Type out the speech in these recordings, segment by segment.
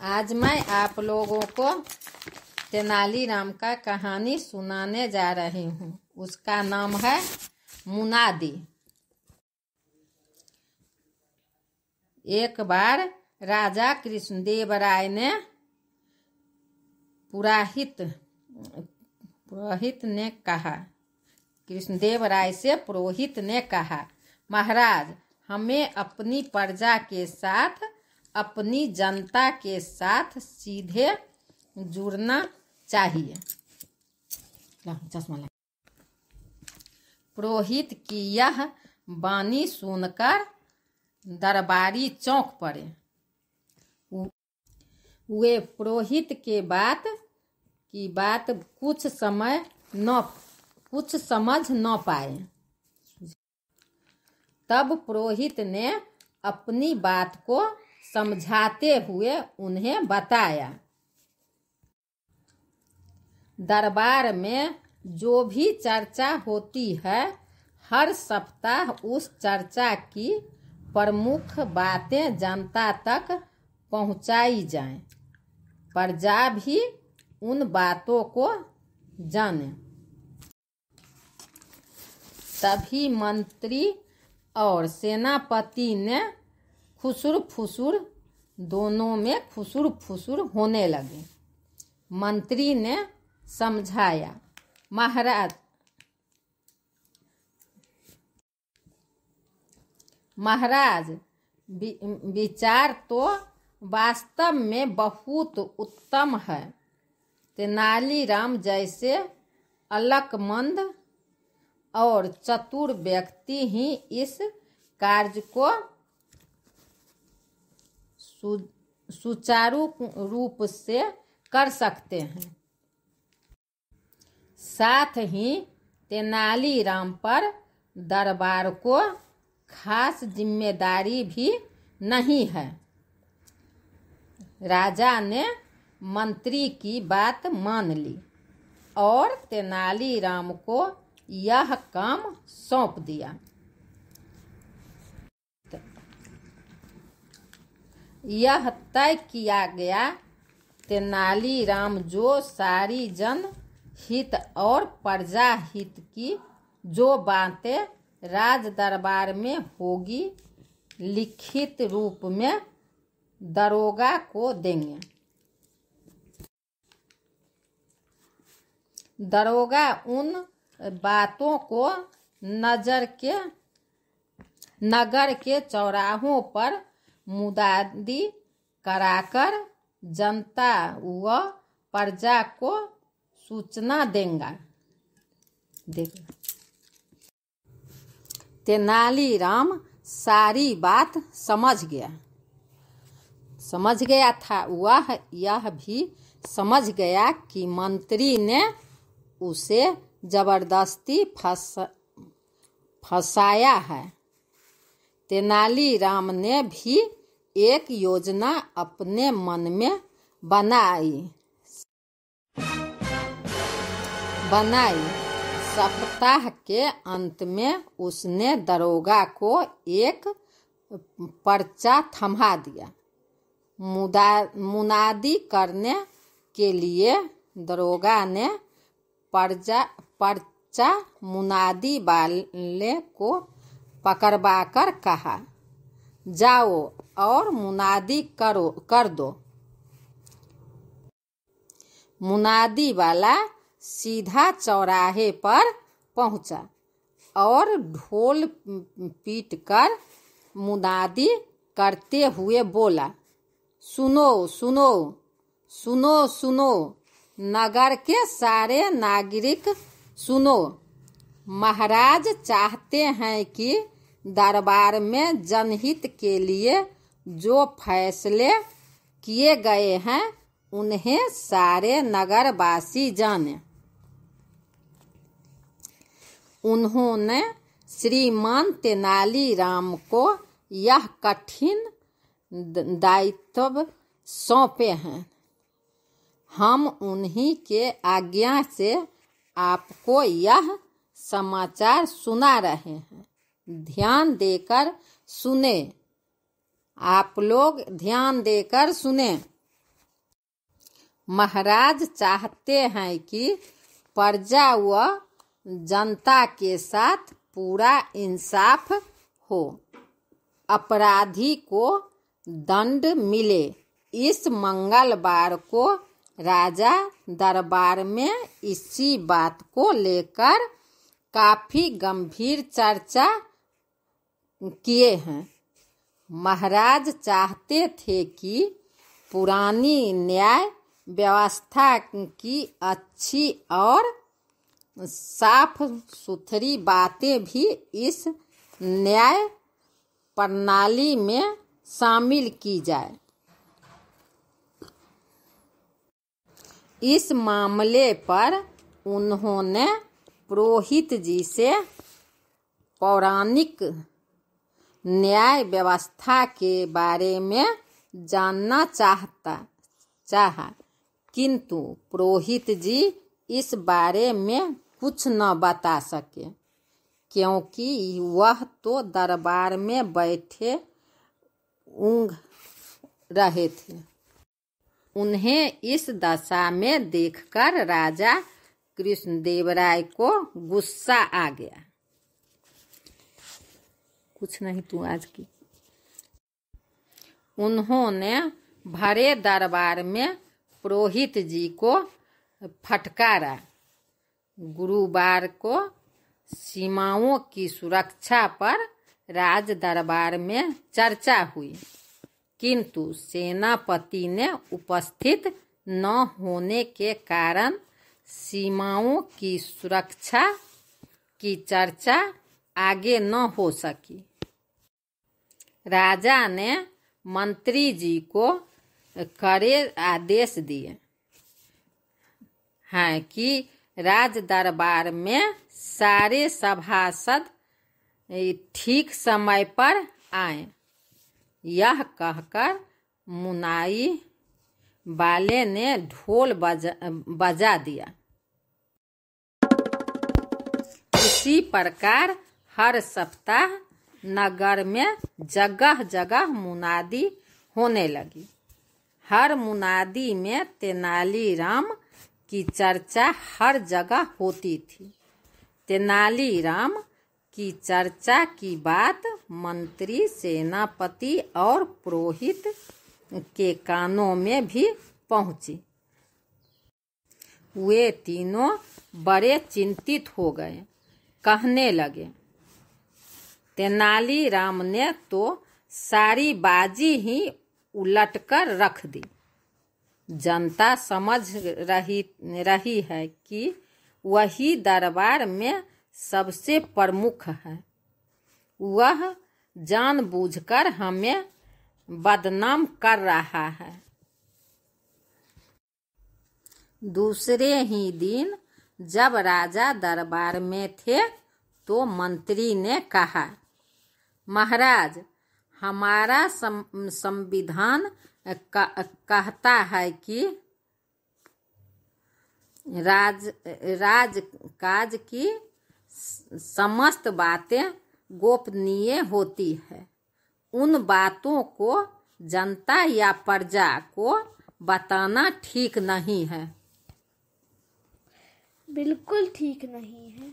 आज मैं आप लोगों को तेनालीराम का कहानी सुनाने जा रही हूँ उसका नाम है मुनादी एक बार राजा कृष्णदेव राय ने पुराहित पुरोहित ने कहा कृष्णदेव राय से पुरोहित ने कहा महाराज हमें अपनी प्रजा के साथ अपनी जनता के साथ सीधे जुड़ना चाहिए चश्मा पुरोहित की यह बानी सुनकर दरबारी चौंक पड़े वे पुरोहित के बात की बात कुछ समय न कुछ समझ न पाए तब पुरोहित ने अपनी बात को समझाते हुए उन्हें बताया दरबार में जो भी चर्चा होती है हर सप्ताह उस चर्चा की प्रमुख बातें जनता तक पहुंचाई जाएं। प्रजा भी उन बातों को जाने तभी मंत्री और सेनापति ने फुसुर फुसुर दोनों में फुसुर फुसुर होने लगे मंत्री ने समझाया महाराज महाराज विचार तो वास्तव में बहुत उत्तम है तेनालीराम जैसे अलकमंद और चतुर व्यक्ति ही इस कार्य को सुचारू रूप से कर सकते हैं साथ ही तेनालीराम पर दरबार को खास जिम्मेदारी भी नहीं है राजा ने मंत्री की बात मान ली और तेनालीराम को यह काम सौंप दिया यह तय किया गया तेनालीराम जो सारी जन हित और प्रजा हित की जो बातें राज दरबार में होगी लिखित रूप में दरोगा को देंगे दरोगा उन बातों को नजर के नगर के चौराहों पर मुदादी कराकर जनता व प्रजा को सूचना देंगे देख तेनालीराम सारी बात समझ गया समझ गया था वह यह भी समझ गया कि मंत्री ने उसे जबरदस्ती फंस फंसाया है तेनालीराम ने भी एक योजना अपने मन में बनाई बनाई सप्ताह के अंत में उसने दरोगा को एक पर्चा थमा दिया मुदा मुनादी करने के लिए दरोगा ने पर्चा पर्चा मुनादी वाले को पकड़वा कर कहा जाओ और मुनादी करो कर दो मुनादी वाला सीधा चौराहे पर पहुंचा और ढोल पीट कर मुनादी करते हुए बोला सुनो सुनो सुनो सुनो नगर के सारे नागरिक सुनो महाराज चाहते हैं कि दरबार में जनहित के लिए जो फैसले किए गए हैं उन्हें सारे नगरवासी जाने उन्होंने श्रीमान तेनालीराम को यह कठिन दायित्व सौंपे हैं हम उन्हीं के आज्ञा से आपको यह समाचार सुना रहे हैं ध्यान देकर सुने आप लोग ध्यान देकर सुने महाराज चाहते हैं कि प्रजा व जनता के साथ पूरा इंसाफ हो अपराधी को दंड मिले इस मंगलवार को राजा दरबार में इसी बात को लेकर काफी गंभीर चर्चा किए हैं महाराज चाहते थे कि पुरानी न्याय व्यवस्था की अच्छी और साफ सुथरी बातें भी इस न्याय प्रणाली में शामिल की जाए इस मामले पर उन्होंने पुरोहित जी से पौराणिक न्याय व्यवस्था के बारे में जानना चाहता चाहा किंतु पुरोहित जी इस बारे में कुछ न बता सके क्योंकि वह तो दरबार में बैठे ऊँग रहे थे उन्हें इस दशा में देखकर राजा कृष्णदेव राय को गुस्सा आ गया कुछ नहीं तू आज की उन्होंने भरे दरबार में पुरोहित जी को फटकारा गुरुवार को सीमाओं की सुरक्षा पर राज दरबार में चर्चा हुई किंतु सेनापति ने उपस्थित न होने के कारण सीमाओं की सुरक्षा की चर्चा आगे न हो सकी राजा ने मंत्री जी को करे आदेश दिए हैं हाँ कि राज दरबार में सारे सभासद ठीक समय पर आए यह कहकर मुनाई वाले ने ढोल बजा बजा दिया इसी प्रकार हर सप्ताह नगर में जगह जगह मुनादी होने लगी हर मुनादी में तेनालीराम की चर्चा हर जगह होती थी तेनालीराम की चर्चा की बात मंत्री सेनापति और पुरोहित के कानों में भी पहुंची वे तीनों बड़े चिंतित हो गए कहने लगे तेनालीराम ने तो सारी बाजी ही उलट कर रख दी जनता समझ रही रही है कि वही दरबार में सबसे प्रमुख है वह जानबूझकर हमें बदनाम कर रहा है दूसरे ही दिन जब राजा दरबार में थे तो मंत्री ने कहा महाराज हमारा संविधान कहता है कि राज राज काज की समस्त बातें गोपनीय होती है उन बातों को जनता या प्रजा को बताना ठीक नहीं है बिल्कुल ठीक नहीं है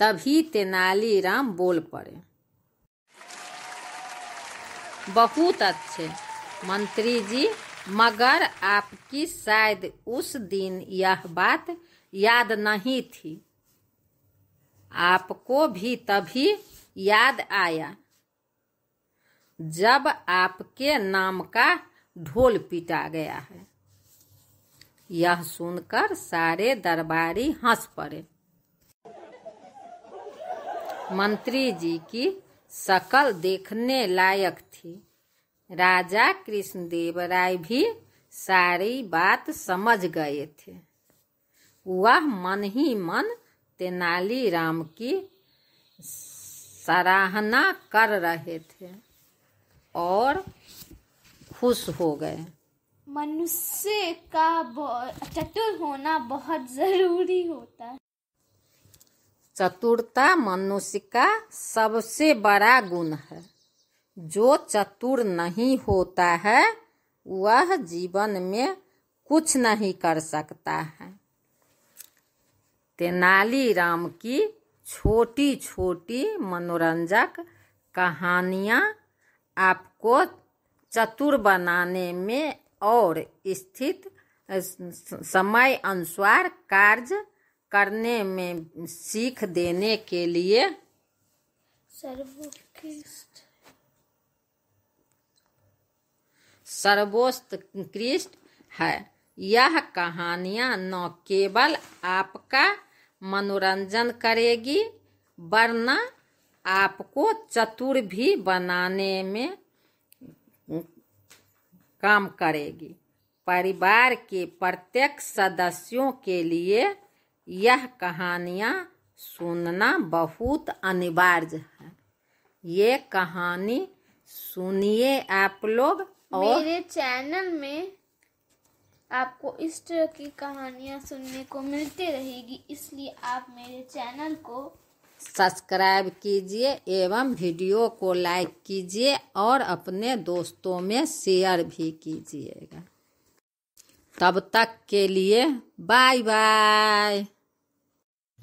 तभी तेनालीराम बोल पड़े बहुत अच्छे मंत्री जी मगर आपकी शायद उस दिन यह बात याद नहीं थी आपको भी तभी याद आया जब आपके नाम का ढोल पिटा गया है यह सुनकर सारे दरबारी हंस पड़े मंत्री जी की शकल देखने लायक थी राजा कृष्णदेव राय भी सारी बात समझ गए थे वह मन ही मन तेनाली राम की सराहना कर रहे थे और खुश हो गए मनुष्य का चतुर होना बहुत ज़रूरी होता है चतुरता मनुष्य का सबसे बड़ा गुण है जो चतुर नहीं होता है वह जीवन में कुछ नहीं कर सकता है तेनालीराम की छोटी छोटी मनोरंजक कहानियाँ आपको चतुर बनाने में और स्थित समय अनुसार कार्य करने में सीख देने के लिए सर्वोत्कृष्ट सर्वोत्कृष्ट है यह कहानियाँ न केवल आपका मनोरंजन करेगी वरना आपको चतुर भी बनाने में काम करेगी परिवार के प्रत्येक सदस्यों के लिए यह कहानियाँ सुनना बहुत अनिवार्य है ये कहानी सुनिए आप लोग और मेरे चैनल में आपको इस तरह की कहानियाँ सुनने को मिलती रहेगी इसलिए आप मेरे चैनल को सब्सक्राइब कीजिए एवं वीडियो को लाइक कीजिए और अपने दोस्तों में शेयर भी कीजिएगा तब तक के लिए बाय बाय